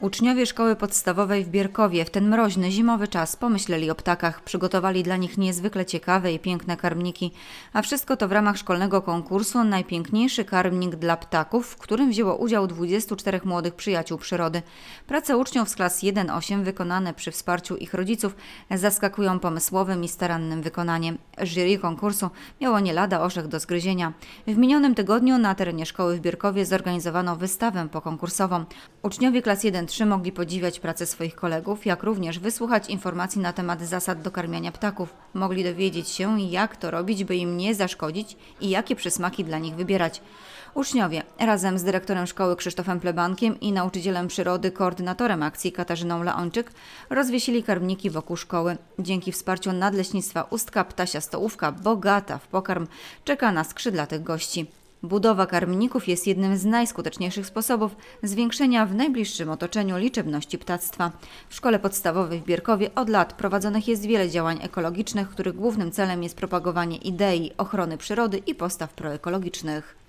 Uczniowie szkoły podstawowej w Bierkowie w ten mroźny, zimowy czas pomyśleli o ptakach, przygotowali dla nich niezwykle ciekawe i piękne karmniki, a wszystko to w ramach szkolnego konkursu Najpiękniejszy karmnik dla ptaków, w którym wzięło udział 24 młodych przyjaciół przyrody. Prace uczniów z klas 1-8 wykonane przy wsparciu ich rodziców zaskakują pomysłowym i starannym wykonaniem. Jury konkursu miało nie lada orzech do zgryzienia. W minionym tygodniu na terenie szkoły w Bierkowie zorganizowano wystawę pokonkursową. Uczniowie klas 1 wnętrzy mogli podziwiać pracę swoich kolegów, jak również wysłuchać informacji na temat zasad dokarmiania ptaków. Mogli dowiedzieć się, jak to robić, by im nie zaszkodzić i jakie przysmaki dla nich wybierać. Uczniowie razem z dyrektorem szkoły Krzysztofem Plebankiem i nauczycielem przyrody, koordynatorem akcji Katarzyną Laończyk rozwiesili karmniki wokół szkoły. Dzięki wsparciu nadleśnictwa Ustka Ptasia Stołówka, bogata w pokarm, czeka na skrzydlatych gości. Budowa karmników jest jednym z najskuteczniejszych sposobów zwiększenia w najbliższym otoczeniu liczebności ptactwa. W szkole podstawowej w Bierkowie od lat prowadzonych jest wiele działań ekologicznych, których głównym celem jest propagowanie idei ochrony przyrody i postaw proekologicznych.